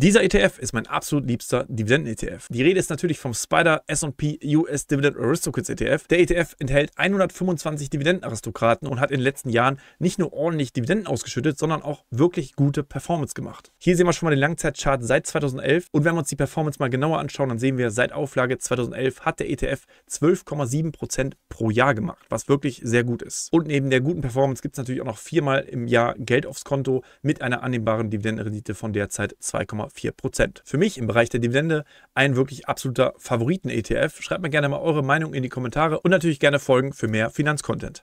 Dieser ETF ist mein absolut liebster Dividenden-ETF. Die Rede ist natürlich vom Spider S&P US Dividend Aristocrats ETF. Der ETF enthält 125 Dividendenaristokraten und hat in den letzten Jahren nicht nur ordentlich Dividenden ausgeschüttet, sondern auch wirklich gute Performance gemacht. Hier sehen wir schon mal den Langzeitchart seit 2011 und wenn wir uns die Performance mal genauer anschauen, dann sehen wir, seit Auflage 2011 hat der ETF 12,7% pro Jahr gemacht, was wirklich sehr gut ist. Und neben der guten Performance gibt es natürlich auch noch viermal im Jahr Geld aufs Konto mit einer annehmbaren Dividendenrendite von derzeit 2,5%. 4%. Für mich im Bereich der Dividende ein wirklich absoluter Favoriten-ETF. Schreibt mir gerne mal eure Meinung in die Kommentare und natürlich gerne folgen für mehr Finanzcontent.